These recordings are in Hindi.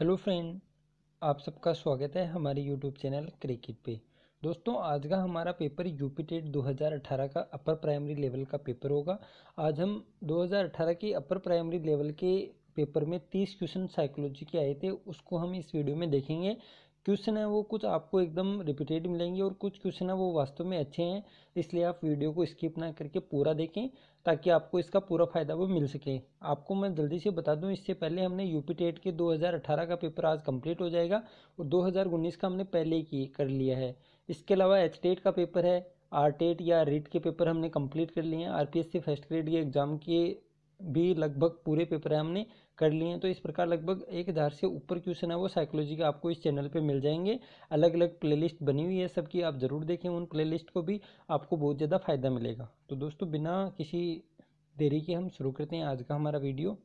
हेलो फ्रेंड आप सबका स्वागत है हमारे यूट्यूब चैनल क्रिकेट पे दोस्तों आज का हमारा पेपर यूपी टेट 2018 का अपर प्राइमरी लेवल का पेपर होगा आज हम 2018 के अपर प्राइमरी लेवल के पेपर में 30 क्वेश्चन साइकोलॉजी के आए थे उसको हम इस वीडियो में देखेंगे क्वेश्चन है वो कुछ आपको एकदम रिपीटेड मिलेंगे और कुछ क्वेश्चन है वो वास्तव में अच्छे हैं इसलिए आप वीडियो को स्किप ना करके पूरा देखें ताकि आपको इसका पूरा फ़ायदा वो मिल सके आपको मैं जल्दी से बता दूं इससे पहले हमने यू पी टेट के 2018 का पेपर आज कंप्लीट हो जाएगा और दो का हमने पहले ही कर लिया है इसके अलावा एच टेट का पेपर है आर टेट या रिट e के पेपर हमने कंप्लीट कर लिए हैं R P S C first grade के एग्ज़ाम के भी लगभग पूरे पेपर हमने कर लिए हैं तो इस प्रकार लगभग एक हज़ार से ऊपर क्वेश्चन है वो साइकोलॉजी का आपको इस चैनल पे मिल जाएंगे अलग अलग प्लेलिस्ट बनी हुई है सबकी आप ज़रूर देखें उन प्लेलिस्ट को भी आपको बहुत ज़्यादा फ़ायदा मिलेगा तो दोस्तों बिना किसी देरी के हम शुरू करते हैं आज का हमारा वीडियो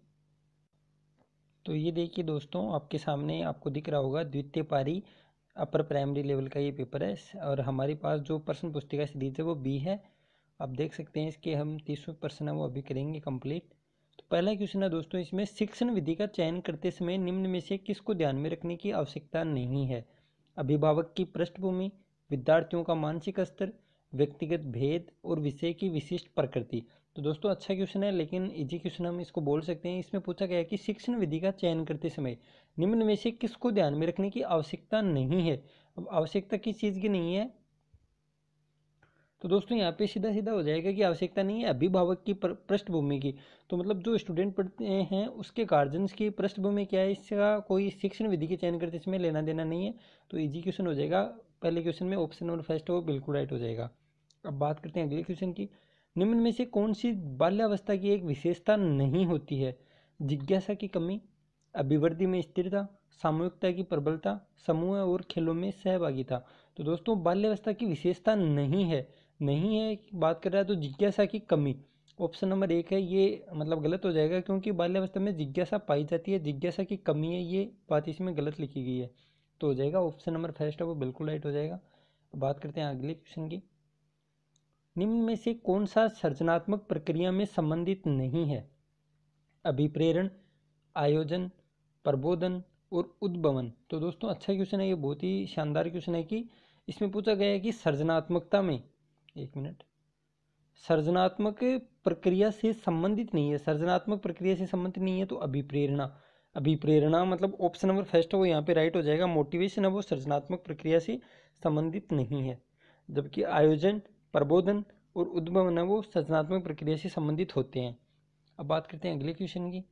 तो ये देखिए दोस्तों आपके सामने आपको दिख रहा होगा द्वितीय पारी अपर प्राइमरी लेवल का ये पेपर है और हमारे पास जो प्रश्न पुस्तिका सीरीज है वो बी है आप देख सकते हैं इसके हम तीसवें प्रश्न है वो अभी करेंगे कंप्लीट तो पहला क्वेश्चन है दोस्तों इसमें शिक्षण विधि का चयन करते समय निम्न में से किसको ध्यान में रखने की आवश्यकता नहीं है अभिभावक की पृष्ठभूमि विद्यार्थियों का मानसिक स्तर व्यक्तिगत भेद और विषय की विशिष्ट प्रकृति तो दोस्तों अच्छा क्वेश्चन है लेकिन इजी क्वेश्चन हम इसको बोल सकते हैं इसमें पूछा गया है कि शिक्षण विधि का चयन करते समय निम्न में से किसको ध्यान में रखने की आवश्यकता नहीं है अब आवश्यकता किस चीज़ की नहीं है तो दोस्तों यहाँ पे सीधा सीधा हो जाएगा कि आवश्यकता नहीं है अभिभावक की पृष्ठभूमि की तो मतलब जो स्टूडेंट पढ़ते हैं उसके गार्जियंस की पृष्ठभूमि क्या है इसका कोई शिक्षण विधि के चयन करते इसमें लेना देना नहीं है तो इजी क्वेश्चन हो जाएगा पहले क्वेश्चन में ऑप्शन नंबर फर्स्ट वो बिल्कुल राइट हो जाएगा अब बात करते हैं अगले क्वेश्चन की निम्न में से कौन सी बाल्यावस्था की एक विशेषता नहीं होती है जिज्ञासा की कमी अभिवृद्धि में स्थिरता सामूहिकता की प्रबलता समूह और खेलों में सहभागिता तो दोस्तों बाल्यावस्था की विशेषता नहीं है नहीं है बात कर रहा है तो जिज्ञासा की कमी ऑप्शन नंबर एक है ये मतलब गलत हो जाएगा क्योंकि बाल्यावस्था में जिज्ञासा पाई जाती है जिज्ञासा की कमी है ये बात इसमें गलत लिखी गई है तो हो जाएगा ऑप्शन नंबर फर्स्ट है वो बिल्कुल राइट हो जाएगा बात करते हैं अगले क्वेश्चन की निम्न में से कौन सा सृजनात्मक प्रक्रिया में संबंधित नहीं है अभिप्रेरण आयोजन प्रबोधन और उद्भवन तो दोस्तों अच्छा क्वेश्चन है ये बहुत ही शानदार क्वेश्चन है कि इसमें पूछा गया है कि सृजनात्मकता में एक मिनट सर्जनात्मक प्रक्रिया से संबंधित नहीं है सर्जनात्मक प्रक्रिया से संबंधित नहीं है तो अभिप्रेरणा अभिप्रेरणा मतलब ऑप्शन नंबर फर्स्ट है वो यहाँ पे राइट हो जाएगा मोटिवेशन है वो सर्जनात्मक प्रक्रिया से संबंधित नहीं है जबकि आयोजन प्रबोधन और उद्भवन है वो सर्जनात्मक प्रक्रिया से संबंधित होते हैं अब बात करते हैं अगले क्वेश्चन की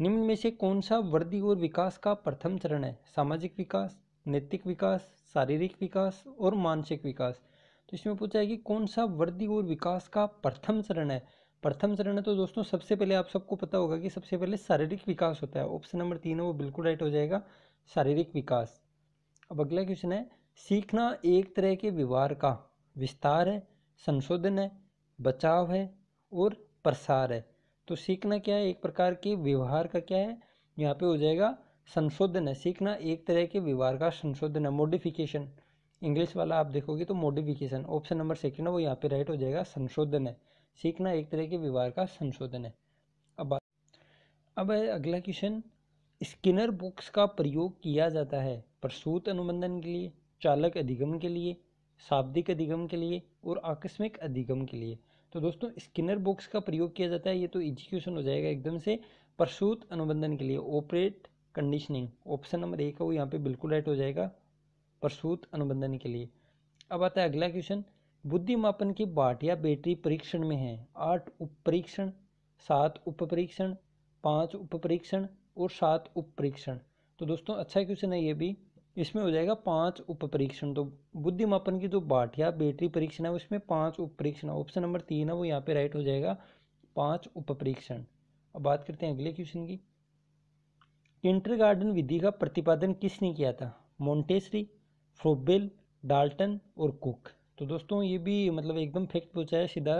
निम्न में से कौन सा वृद्धि और विकास का प्रथम चरण है सामाजिक विकास नैतिक विकास शारीरिक विकास और मानसिक विकास तो इसमें पूछा है कि कौन सा वृद्धि और विकास का प्रथम चरण है प्रथम चरण है तो दोस्तों सबसे पहले आप सबको पता होगा कि सबसे पहले शारीरिक विकास होता है ऑप्शन नंबर तीन है वो बिल्कुल राइट हो जाएगा शारीरिक विकास अब अगला क्वेश्चन है सीखना एक तरह के व्यवहार का विस्तार है संशोधन है बचाव है और प्रसार है तो सीखना क्या है एक प्रकार के व्यवहार का क्या है यहाँ पे हो जाएगा संशोधन है सीखना एक तरह के व्यवहार का संशोधन है मोडिफिकेशन इंग्लिश वाला आप देखोगे तो मोडिफिकेशन ऑप्शन नंबर सेकेंड है वो यहाँ पे राइट हो जाएगा संशोधन है सीखना एक तरह के व्यवहार का संशोधन है अब अब है अगला क्वेश्चन स्किनर बुक्स का प्रयोग किया जाता है प्रसूत अनुबंधन के लिए चालक अधिगम के लिए शाब्दिक अधिगम के लिए और आकस्मिक अधिगम के लिए तो दोस्तों स्किनर बुक्स का प्रयोग किया जाता है ये तो इजी क्वेश्चन हो जाएगा एकदम से प्रसूत अनुबंधन के लिए ऑपरेट कंडीशनिंग ऑप्शन नंबर एक है वो यहाँ पे बिल्कुल राइट हो जाएगा प्रसूत अनुबंधन के लिए अब आता है अगला क्वेश्चन बुद्धिमापन की बाट या बेटरी परीक्षण में है आठ उप परीक्षण सात उप परीक्षण पाँच उप परीक्षण और सात उप परीक्षण तो दोस्तों अच्छा क्वेश्चन है ये भी इसमें हो जाएगा पाँच उप परीक्षण तो बुद्धिमापन की जो बाट या बेटरी परीक्षण है उसमें पाँच उप परीक्षण ऑप्शन नंबर तीन है वो यहाँ पे राइट हो जाएगा पाँच उप परीक्षण अब बात करते हैं अगले क्वेश्चन की इंटरगार्डन गार्डन विधि का प्रतिपादन किसने किया था मोन्टेसरी फ्रोबिल डाल्टन और कुक तो दोस्तों ये भी मतलब एकदम फैक्ट पूछा है सीधा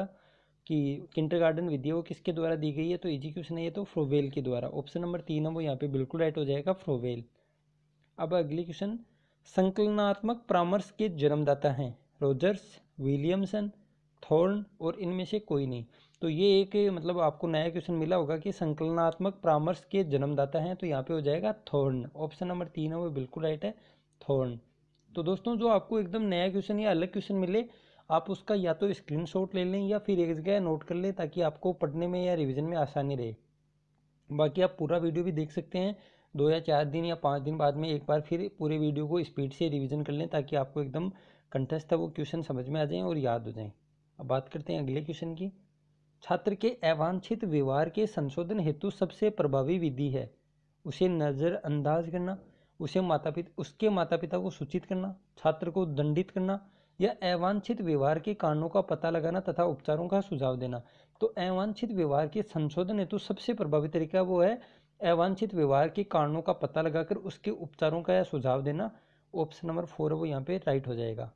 कि किंटर गार्डन विद्या वो किसके द्वारा दी गई है तो इजी क्वेश्चन है ये तो फ्रोवेल के द्वारा ऑप्शन नंबर तीन है वो यहाँ पे बिल्कुल राइट हो जाएगा फ्रोवेल अब अगले क्वेश्चन संकलनात्मक परामर्श के जन्मदाता हैं रोजर्स विलियमसन थॉर्न और इनमें से कोई नहीं तो ये एक मतलब आपको नया क्वेश्चन मिला होगा कि संकलनात्मक परामर्श के जन्मदाता हैं तो यहाँ पे हो जाएगा थॉर्न ऑप्शन नंबर तीन है वो बिल्कुल राइट है थॉर्न तो दोस्तों जो आपको एकदम नया क्वेश्चन या अलग क्वेश्चन मिले आप उसका या तो स्क्रीनशॉट ले लें या फिर एक जगह नोट कर लें ताकि आपको पढ़ने में या रिविज़न में आसानी रहे बाकी आप पूरा वीडियो भी देख सकते हैं दो या चार दिन या पाँच दिन बाद में एक बार फिर पूरे वीडियो को स्पीड से रिविज़न कर लें ताकि आपको एकदम कंठस्थ वो क्वेश्चन समझ में आ जाएँ और याद हो जाएँ अब बात करते हैं अगले क्वेश्चन की छात्र के अवांछित व्यवहार के संशोधन हेतु सबसे प्रभावी विधि है उसे नज़रअंदाज करना उसे माता पिता उसके माता पिता को सूचित करना छात्र को दंडित करना या अवांछित व्यवहार के कारणों का पता लगाना तथा उपचारों का सुझाव देना तो अवांछित व्यवहार के संशोधन हेतु सबसे प्रभावी तरीका वो है अवांछित व्यवहार के कारणों का पता लगाकर उसके उपचारों का या सुझाव देना ऑप्शन नंबर फोर वो यहाँ पे राइट हो जाएगा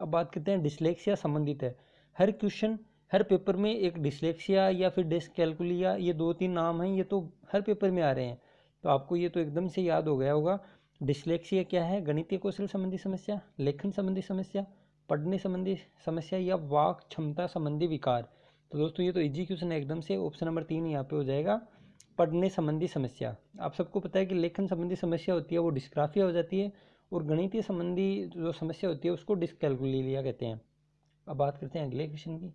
अब बात करते हैं डिस्लेक्सिया संबंधित है हर क्वेश्चन हर पेपर में एक डिस्लेक्सिया या फिर डिस्कैलकुलिया ये दो तीन नाम हैं ये तो हर पेपर में आ रहे हैं तो आपको ये तो एकदम से याद हो गया होगा डिस्लेक्सिया क्या है गणितीय कौशल संबंधी समस्या लेखन संबंधी समस्या पढ़ने संबंधी समस्या या वाक क्षमता संबंधी विकार तो दोस्तों ये तो इजी क्वेश्चन है एकदम से ऑप्शन नंबर तीन यहाँ पे हो जाएगा पढ़ने संबंधी समस्या आप सबको पता है कि लेखन संबंधी समस्या होती है वो डिस्क्राफिया हो जाती है और गणितीय संबंधी जो समस्या होती है उसको डिस्कैलकुलिया कहते हैं अब बात करते हैं अगले क्वेश्चन की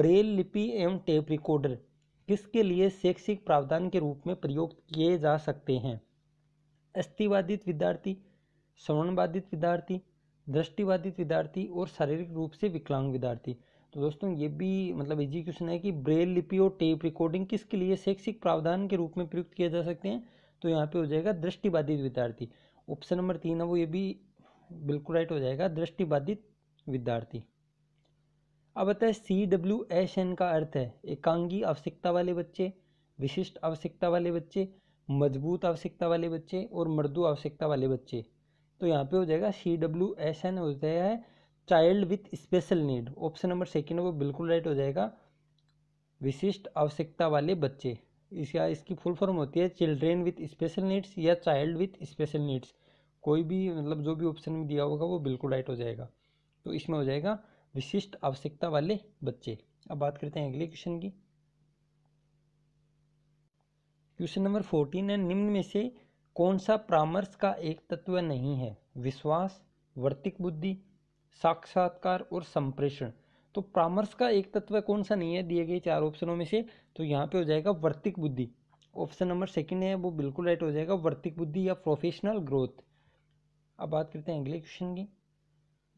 ब्रेल लिपि एवं टेप रिकॉर्डर किसके लिए शैक्षिक प्रावधान के रूप में प्रयोग किए जा सकते हैं अस्थिवादित विद्यार्थी श्रवणबाधित विद्यार्थी दृष्टिबाधित विद्यार्थी और शारीरिक रूप से विकलांग विद्यार्थी तो दोस्तों ये भी मतलब इजी क्वेश्चन है कि ब्रेल लिपि और टेप रिकॉर्डिंग किसके लिए शैक्षिक प्रावधान के रूप में प्रयुक्त किया जा सकते हैं तो यहाँ पे हो जाएगा दृष्टिबाधित विद्यार्थी ऑप्शन नंबर तीन है वो ये भी बिल्कुल राइट हो जाएगा दृष्टिबाधित विद्यार्थी अब बताए सी डब्ल्यू एस एन का अर्थ है एकांगी आवश्यकता वाले बच्चे विशिष्ट आवश्यकता वाले बच्चे मजबूत आवश्यकता वाले बच्चे और मृदु आवश्यकता वाले बच्चे तो यहाँ पे हो जाएगा सी डब्ल्यू एस एन हो जाता है child with special need option number second वो बिल्कुल राइट हो जाएगा विशिष्ट आवश्यकता वाले बच्चे इसका इसकी फुल फॉर्म होती है चिल्ड्रेन विथ स्पेशल नीड्स या चाइल्ड विथ स्पेशल नीड्स कोई भी मतलब जो भी ऑप्शन में दिया होगा वो बिल्कुल राइट हो जाएगा तो इसमें हो जाएगा विशिष्ट आवश्यकता वाले बच्चे अब बात करते हैं अगले क्वेश्चन की क्वेश्चन नंबर फोर्टीन है निम्न में से कौन सा परामर्श का एक तत्व नहीं है विश्वास वर्तिक बुद्धि साक्षात्कार और संप्रेषण तो परामर्श का एक तत्व कौन सा नहीं है दिए गए चार ऑप्शनों में से तो यहाँ पे हो जाएगा वर्तिक बुद्धि ऑप्शन नंबर सेकंड है वो बिल्कुल राइट हो जाएगा वर्तिक बुद्धि या प्रोफेशनल ग्रोथ अब बात करते हैं अगले क्वेश्चन की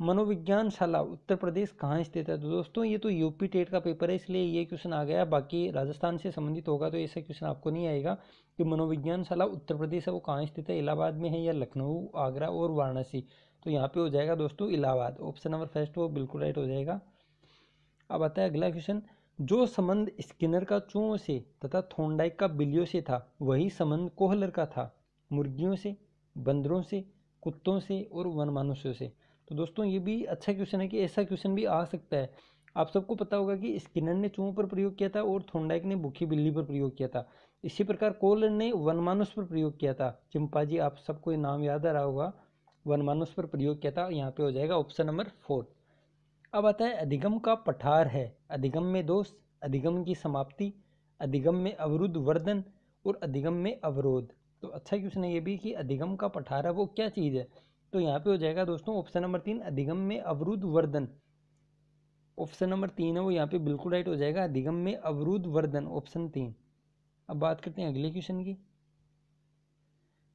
मनोविज्ञान शाला उत्तर प्रदेश कहाँ स्थित है तो दोस्तों ये तो यूपी टेट का पेपर है इसलिए ये क्वेश्चन आ गया बाकी राजस्थान से संबंधित होगा तो ऐसा क्वेश्चन आपको नहीं आएगा कि मनोविज्ञान शाला उत्तर प्रदेश है वो कहाँ स्थित है इलाहाबाद में है या लखनऊ आगरा और वाराणसी तो यहाँ पे हो जाएगा दोस्तों इलाहाबाद ऑप्शन नंबर फर्स्ट वो बिल्कुल राइट हो जाएगा अब आता है अगला क्वेश्चन जो संबंध स्किनर का चूहों से तथा थोंडाइक का बिल्लियों से था वही संबंध कोहलर का था मुर्गियों से बंदरों से कुत्तों से और वनमानुष्यों से तो दोस्तों ये भी अच्छा क्वेश्चन है कि ऐसा क्वेश्चन भी आ सकता है आप सबको पता होगा कि स्किनर ने चूहों पर प्रयोग किया था और थोंडाइक ने भूखी बिल्ली पर प्रयोग किया था इसी प्रकार कोलर ने वनमानुष पर प्रयोग किया था जी आप सबको नाम याद आ रहा होगा वनमानुष पर प्रयोग किया था यहाँ पे हो जाएगा ऑप्शन नंबर फोर अब आता है अधिगम का पठार है अधिगम में दोष अधिगम की समाप्ति अधिगम में अवरुद्ध वर्धन और अधिगम में अवरोध तो अच्छा क्वेश्चन है ये भी कि अधिगम का पठार है वो क्या चीज़ है तो यहाँ पे हो जाएगा दोस्तों ऑप्शन नंबर तीन अधिगम में अवरुद्ध वर्धन ऑप्शन नंबर तीन है वो यहाँ पे बिल्कुल राइट हो जाएगा अधिगम में अवरुद्ध वर्धन ऑप्शन तीन अब बात करते हैं अगले क्वेश्चन की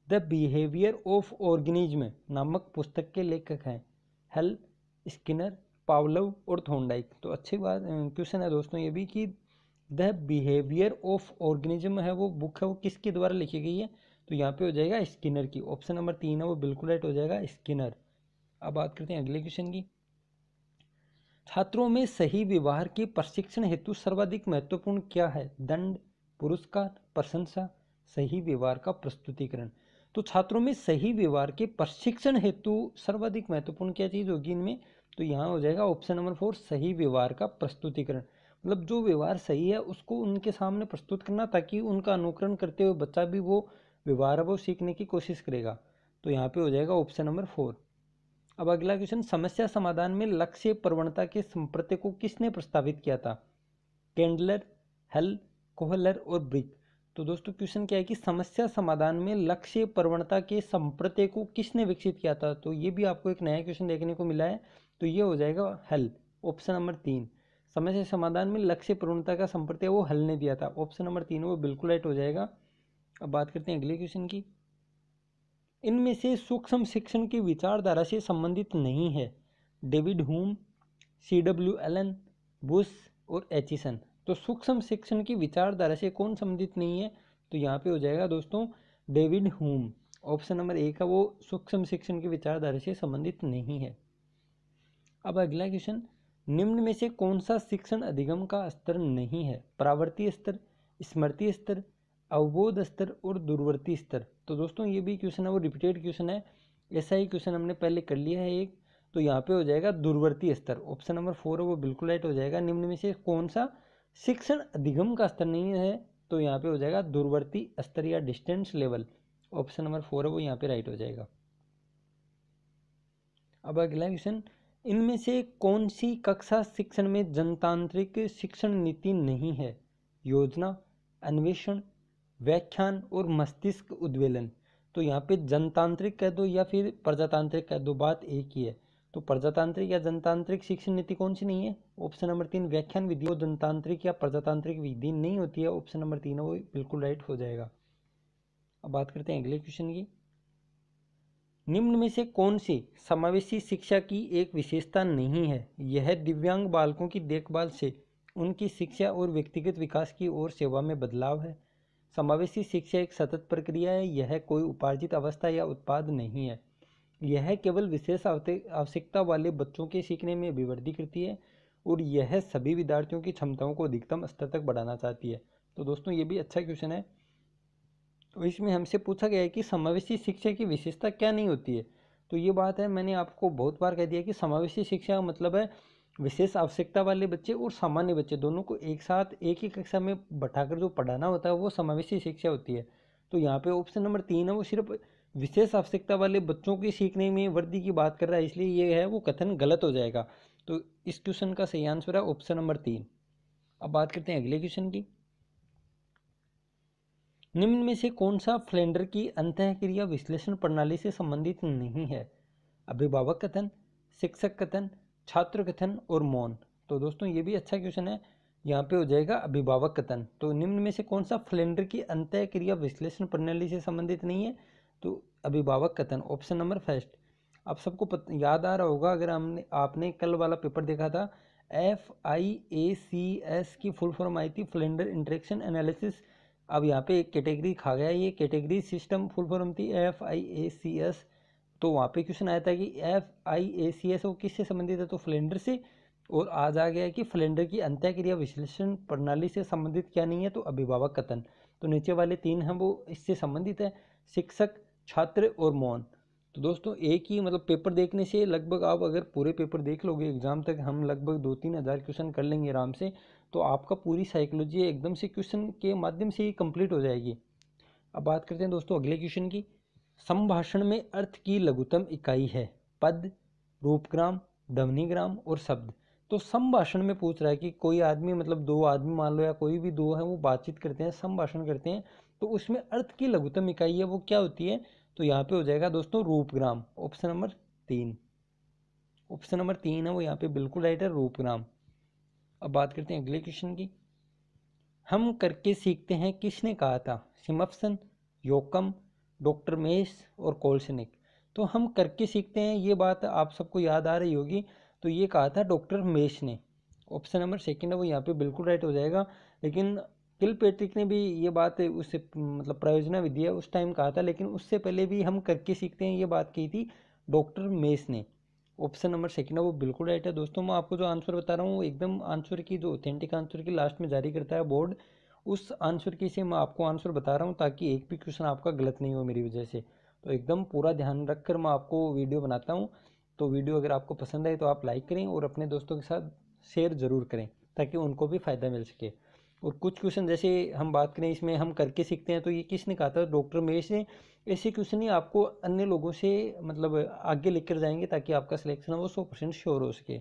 द बिहेवियर ऑफ ऑर्गेनिज्म नामक पुस्तक के लेखक हैं हेल स्किनर पावलव और थोंडाइक तो अच्छी बात क्वेश्चन है दोस्तों ये भी कि द बिहेवियर ऑफ ऑर्गेनिज्म है वो बुक है वो किसके द्वारा लिखी गई है तो यहाँ पे हो जाएगा स्किनर की ऑप्शन नंबर तीन है वो बिल्कुल राइट हो जाएगा स्किनर अब बात करते हैं अगले क्वेश्चन की छात्रों में सही व्यवहार के प्रशिक्षण हेतु सर्वाधिक महत्वपूर्ण क्या है दंड पुरस्कार प्रशंसा सही व्यवहार का प्रस्तुतिकरण तो छात्रों में सही व्यवहार के प्रशिक्षण हेतु सर्वाधिक महत्वपूर्ण क्या चीज़ होगी इनमें तो यहाँ हो जाएगा ऑप्शन नंबर फोर सही व्यवहार का प्रस्तुतिकरण मतलब जो व्यवहार सही है उसको उनके सामने प्रस्तुत करना ताकि उनका अनुकरण करते हुए बच्चा भी वो व्यवहार है वो सीखने की कोशिश करेगा तो यहाँ पे हो जाएगा ऑप्शन नंबर फोर अब अगला क्वेश्चन समस्या समाधान में लक्ष्य प्रवणता के संप्रत्य को किसने प्रस्तावित किया था कैंडलर हल कोहलर और ब्रिक तो दोस्तों क्वेश्चन क्या है कि समस्या समाधान में लक्ष्य प्रवणता के संप्रत्य को किसने विकसित किया था तो ये भी आपको एक नया क्वेश्चन देखने को मिला है तो ये हो जाएगा हल ऑप्शन नंबर तीन समस्या समाधान में लक्ष्य प्रवणता का संप्रत्य वो हल ने दिया था ऑप्शन नंबर तीन वो बिल्कुल राइट हो जाएगा अब बात करते हैं अगले क्वेश्चन की इनमें से सूक्ष्म शिक्षण की विचारधारा से संबंधित नहीं है David Home C W L N Bush और एचिसन तो सूक्ष्म शिक्षण की विचारधारा से कौन संबंधित नहीं है तो यहाँ पे हो जाएगा दोस्तों David Home option number A का वो सूक्ष्म शिक्षण की विचारधारा से संबंधित नहीं है अब अगला क्वेश्चन निम्न में से कौन सा शिक्षण अधिगम का स्तर नहीं है प्रावर्ती स्तर स्मृति स्तर अवबोध स्तर और दूरवर्ती स्तर तो दोस्तों ये भी क्वेश्चन है वो रिपीटेड क्वेश्चन है ऐसा ही क्वेश्चन हमने पहले कर लिया है एक तो यहाँ पे हो जाएगा दूरवर्ती स्तर ऑप्शन नंबर फोर है वो बिल्कुल राइट हो जाएगा निम्न में से कौन सा शिक्षण अधिगम का स्तर नहीं है तो यहाँ पे हो जाएगा दूरवर्ती स्तर या distance level option number four है वो यहाँ पे राइट हो जाएगा अब अगला क्वेश्चन इनमें से कौन सी कक्षा शिक्षण में जनतांत्रिक शिक्षण नीति नहीं है योजना अन्वेषण व्याख्यान और मस्तिष्क उद्वेलन तो यहाँ पे जनतांत्रिक कह दो या फिर प्रजातांत्रिक कह दो बात एक ही है तो प्रजातांत्रिक या जनतांत्रिक शिक्षण नीति कौन सी नहीं है ऑप्शन नंबर तीन व्याख्यान विधि जनतांत्रिक या प्रजातांत्रिक विधि नहीं होती है ऑप्शन नंबर तीन वो बिल्कुल राइट हो जाएगा अब बात करते हैं अगले क्वेश्चन की निम्न में से कौन सी समावेशी शिक्षा की एक विशेषता नहीं है यह दिव्यांग बालकों की देखभाल से उनकी शिक्षा और व्यक्तिगत विकास की ओर सेवा में बदलाव है समावेशी शिक्षा एक सतत प्रक्रिया है यह कोई उपार्जित अवस्था या उत्पाद नहीं है यह केवल विशेष आवश्यकता वाले बच्चों के सीखने में अभिवृद्धि करती है और यह सभी विद्यार्थियों की क्षमताओं को अधिकतम स्तर तक बढ़ाना चाहती है तो दोस्तों ये भी अच्छा क्वेश्चन है तो इसमें हमसे पूछा गया है कि समावेशी शिक्षा की विशेषता क्या नहीं होती है तो ये बात है मैंने आपको बहुत बार कह दिया कि समावेशी शिक्षा मतलब है विशेष आवश्यकता वाले बच्चे और सामान्य बच्चे दोनों को एक साथ एक ही कक्षा में बैठा जो पढ़ाना होता है वो समावेशी शिक्षा होती है तो यहाँ पे ऑप्शन नंबर तीन है वो सिर्फ विशेष आवश्यकता वाले बच्चों के सीखने में वृद्धि की बात कर रहा है इसलिए ये है वो कथन गलत हो जाएगा तो इस क्वेश्चन का सही आंसर है ऑप्शन नंबर तीन अब बात करते हैं अगले क्वेश्चन की निम्न में से कौन सा फ्लेंडर की अंत क्रिया विश्लेषण प्रणाली से संबंधित नहीं है अभिभावक कथन शिक्षक कथन छात्र कथन और मौन तो दोस्तों ये भी अच्छा क्वेश्चन है यहाँ पे हो जाएगा अभिभावक कथन तो निम्न में से कौन सा फलेंडर की अंत क्रिया विश्लेषण प्रणाली से संबंधित नहीं है तो अभिभावक कथन ऑप्शन नंबर फर्स्ट आप सबको याद आ रहा होगा अगर हमने आपने कल वाला पेपर देखा था F I A C S की फुल फॉर्म आई थी फ्लेंडर इंट्रेक्शन एनालिसिस अब यहाँ पे एक कैटेगरी खा गया ये कैटेगरी सिस्टम फुल फॉर्म थी F I A C S तो वहाँ पे क्वेश्चन आया था कि F I A C S वो किससे संबंधित है तो फ्लेंडर से और आज आ गया है कि फ्लेंडर की अंत्यक्रिया विश्लेषण प्रणाली से संबंधित क्या नहीं है तो अभिभावक कथन तो नीचे वाले तीन हैं वो इससे संबंधित है शिक्षक छात्र और मौन तो दोस्तों एक ही मतलब पेपर देखने से लगभग आप अगर पूरे पेपर देख लोगे एग्ज़ाम तक हम लगभग दो तीन हज़ार क्वेश्चन कर लेंगे आराम से तो आपका पूरी साइकोलॉजी एकदम से क्वेश्चन के माध्यम से ही कंप्लीट हो जाएगी अब बात करते हैं दोस्तों अगले क्वेश्चन की संभाषण में अर्थ की लघुतम इकाई है पद रूपग्राम ध्वनिग्राम और शब्द तो संभाषण में पूछ रहा है कि कोई आदमी मतलब दो आदमी मान लो या कोई भी दो है वो बातचीत करते हैं संभाषण करते हैं तो उसमें अर्थ की लघुतम इकाई है वो क्या होती है तो यहाँ पे हो जाएगा दोस्तों रूपग्राम ऑप्शन नंबर तीन ऑप्शन नंबर तीन है वो यहाँ पे बिल्कुल राइट है रूपग्राम अब बात करते हैं अगले क्वेश्चन की हम करके सीखते हैं किसने कहा था सिमप्सन योकम डॉक्टर मेस और कोल्सनिक तो हम करके सीखते हैं ये बात आप सबको याद आ रही होगी तो ये कहा था डॉक्टर मेस ने ऑप्शन नंबर सेकंड है वो यहाँ पे बिल्कुल राइट हो जाएगा लेकिन किल पेट्रिक ने भी ये बात उससे मतलब प्रायोजना भी दिया उस टाइम कहा था लेकिन उससे पहले भी हम करके सीखते हैं ये बात की थी डॉक्टर मेस ने ऑप्शन नंबर सेकंड है वो बिल्कुल राइट है दोस्तों मैं आपको जो आंसर बता रहा हूँ वो एकदम आंसर की जो ऑथेंटिक आंसर की लास्ट में जारी करता है बोर्ड उस आंसर की से मैं आपको आंसर बता रहा हूँ ताकि एक भी क्वेश्चन आपका गलत नहीं हो मेरी वजह से तो एकदम पूरा ध्यान रखकर मैं आपको वीडियो बनाता हूँ तो वीडियो अगर आपको पसंद आए तो आप लाइक करें और अपने दोस्तों के साथ शेयर ज़रूर करें ताकि उनको भी फ़ायदा मिल सके और कुछ क्वेश्चन जैसे हम बात करें इसमें हम करके सीखते हैं तो ये किसने कहा था डॉक्टर महेश ने ऐसे क्वेश्चन ही आपको अन्य लोगों से मतलब आगे लेकर जाएंगे ताकि आपका सिलेक्शन वो सौ परसेंट श्योर हो सके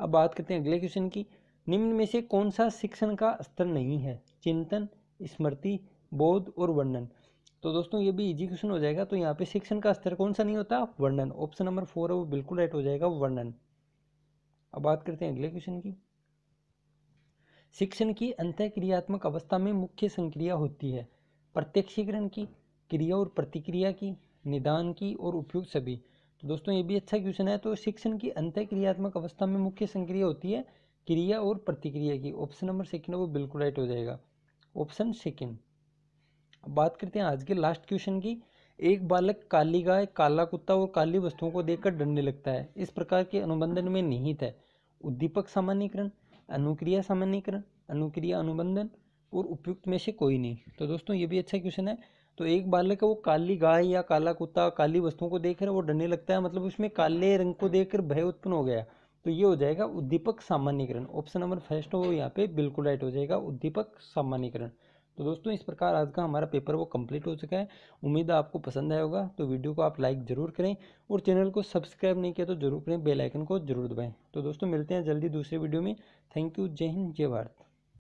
अब बात करते हैं अगले क्वेश्चन की निम्न में से कौन सा शिक्षण का स्तर नहीं है चिंतन स्मृति बोध और वर्णन तो दोस्तों ये भी इजी क्वेश्चन हो जाएगा तो यहाँ पे शिक्षण का स्तर कौन सा नहीं होता वर्णन ऑप्शन नंबर फोर है वो बिल्कुल राइट हो जाएगा वर्णन अब बात करते हैं अगले क्वेश्चन की शिक्षण की अंत क्रियात्मक अवस्था में मुख्य संक्रिया होती है प्रत्यक्षीकरण की क्रिया और प्रतिक्रिया की निदान की और उपयुक्त सभी तो दोस्तों ये भी अच्छा क्वेश्चन है तो शिक्षण की अंत क्रियात्मक अवस्था में मुख्य संक्रिया होती है क्रिया और प्रतिक्रिया की ऑप्शन नंबर सेकंड वो बिल्कुल राइट हो जाएगा ऑप्शन सेकंड बात करते हैं आज के लास्ट क्वेश्चन की एक बालक काली गाय काला कुत्ता और काली वस्तुओं को देखकर डरने लगता है इस प्रकार के अनुबंधन में निहित है उद्दीपक सामान्यकरण अनुक्रिया सामान्यकरण अनुक्रिया अनुबंधन और उपयुक्त में से कोई नहीं तो दोस्तों ये भी अच्छा क्वेश्चन है तो एक बालक है वो काली गाय या काला कुत्ता काली वस्तुओं को देख रहा है वो डरने लगता है मतलब उसमें काले रंग को देखकर भय उत्पन्न हो गया तो ये हो जाएगा उद्दीपक सामान्यकरण ऑप्शन नंबर फर्स्ट हो यहाँ पे बिल्कुल राइट हो जाएगा उद्दीपक सामान्यकरण तो दोस्तों इस प्रकार आज का हमारा पेपर वो कंप्लीट हो चुका है उम्मीद है आपको पसंद आया होगा तो वीडियो को आप लाइक ज़रूर करें और चैनल को सब्सक्राइब नहीं किया तो जरूर करें बेल आइकन को जरूर दबाएं तो दोस्तों मिलते हैं जल्दी दूसरे वीडियो में थैंक यू जय हिंद जय भारत